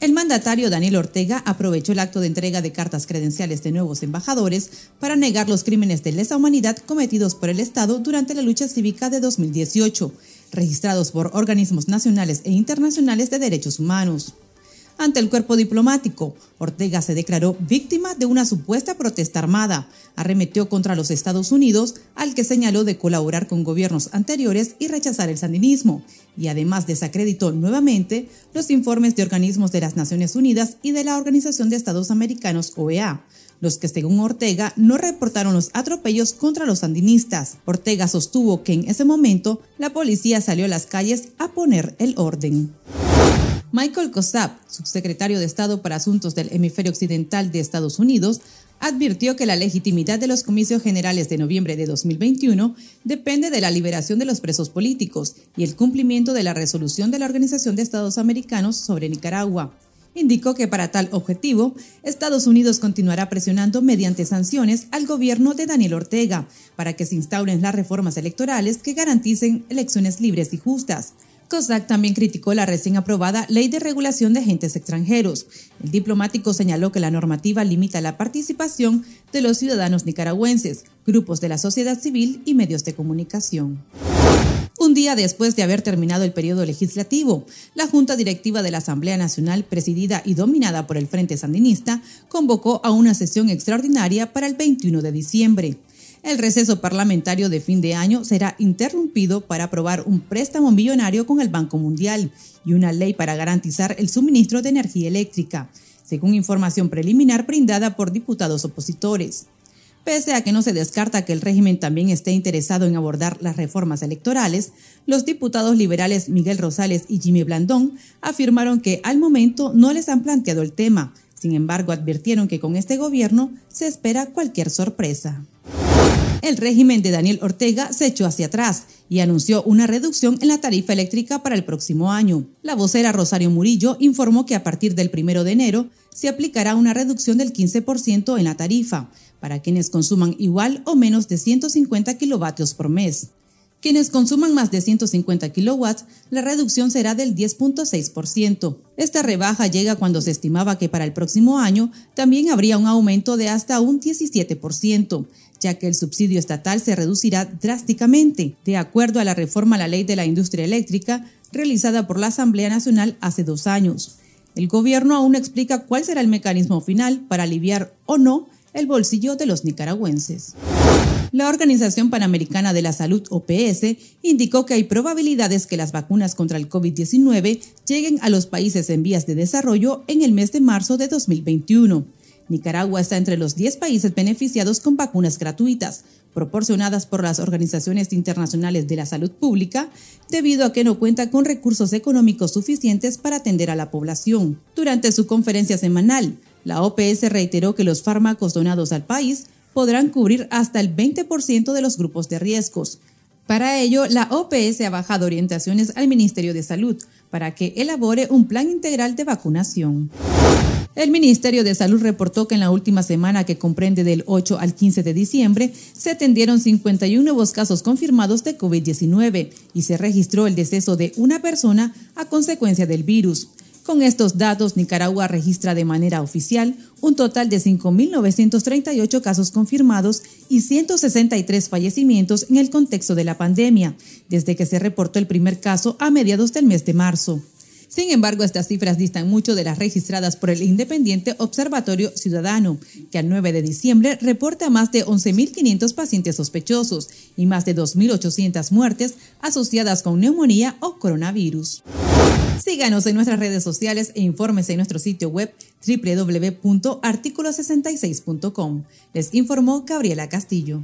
El mandatario Daniel Ortega aprovechó el acto de entrega de cartas credenciales de nuevos embajadores para negar los crímenes de lesa humanidad cometidos por el Estado durante la lucha cívica de 2018, registrados por organismos nacionales e internacionales de derechos humanos ante el cuerpo diplomático. Ortega se declaró víctima de una supuesta protesta armada. Arremetió contra los Estados Unidos, al que señaló de colaborar con gobiernos anteriores y rechazar el sandinismo. Y además desacreditó nuevamente los informes de organismos de las Naciones Unidas y de la Organización de Estados Americanos, OEA los que según Ortega no reportaron los atropellos contra los sandinistas. Ortega sostuvo que en ese momento la policía salió a las calles a poner el orden. Michael Kossab, subsecretario de Estado para Asuntos del Hemisferio Occidental de Estados Unidos, advirtió que la legitimidad de los comicios generales de noviembre de 2021 depende de la liberación de los presos políticos y el cumplimiento de la resolución de la Organización de Estados Americanos sobre Nicaragua. Indicó que para tal objetivo, Estados Unidos continuará presionando mediante sanciones al gobierno de Daniel Ortega para que se instauren las reformas electorales que garanticen elecciones libres y justas. COSAC también criticó la recién aprobada Ley de Regulación de Agentes Extranjeros. El diplomático señaló que la normativa limita la participación de los ciudadanos nicaragüenses, grupos de la sociedad civil y medios de comunicación. Un día después de haber terminado el periodo legislativo, la Junta Directiva de la Asamblea Nacional, presidida y dominada por el Frente Sandinista, convocó a una sesión extraordinaria para el 21 de diciembre. El receso parlamentario de fin de año será interrumpido para aprobar un préstamo millonario con el Banco Mundial y una ley para garantizar el suministro de energía eléctrica, según información preliminar brindada por diputados opositores. Pese a que no se descarta que el régimen también esté interesado en abordar las reformas electorales, los diputados liberales Miguel Rosales y Jimmy Blandón afirmaron que al momento no les han planteado el tema. Sin embargo, advirtieron que con este gobierno se espera cualquier sorpresa el régimen de Daniel Ortega se echó hacia atrás y anunció una reducción en la tarifa eléctrica para el próximo año. La vocera Rosario Murillo informó que a partir del 1 de enero se aplicará una reducción del 15% en la tarifa para quienes consuman igual o menos de 150 kilovatios por mes. Quienes consuman más de 150 kilowatts, la reducción será del 10.6%. Esta rebaja llega cuando se estimaba que para el próximo año también habría un aumento de hasta un 17%, ya que el subsidio estatal se reducirá drásticamente, de acuerdo a la reforma a la ley de la industria eléctrica realizada por la Asamblea Nacional hace dos años. El gobierno aún explica cuál será el mecanismo final para aliviar o no el bolsillo de los nicaragüenses. La Organización Panamericana de la Salud, OPS, indicó que hay probabilidades que las vacunas contra el COVID-19 lleguen a los países en vías de desarrollo en el mes de marzo de 2021. Nicaragua está entre los 10 países beneficiados con vacunas gratuitas, proporcionadas por las organizaciones internacionales de la salud pública, debido a que no cuenta con recursos económicos suficientes para atender a la población. Durante su conferencia semanal, la OPS reiteró que los fármacos donados al país podrán cubrir hasta el 20% de los grupos de riesgos. Para ello, la OPS ha bajado orientaciones al Ministerio de Salud para que elabore un plan integral de vacunación. El Ministerio de Salud reportó que en la última semana que comprende del 8 al 15 de diciembre se atendieron 51 nuevos casos confirmados de COVID-19 y se registró el deceso de una persona a consecuencia del virus. Con estos datos, Nicaragua registra de manera oficial un total de 5.938 casos confirmados y 163 fallecimientos en el contexto de la pandemia, desde que se reportó el primer caso a mediados del mes de marzo. Sin embargo, estas cifras distan mucho de las registradas por el independiente Observatorio Ciudadano, que al 9 de diciembre reporta más de 11.500 pacientes sospechosos y más de 2.800 muertes asociadas con neumonía o coronavirus. Síganos en nuestras redes sociales e infórmese en nuestro sitio web www.articulo66.com. Les informó Gabriela Castillo.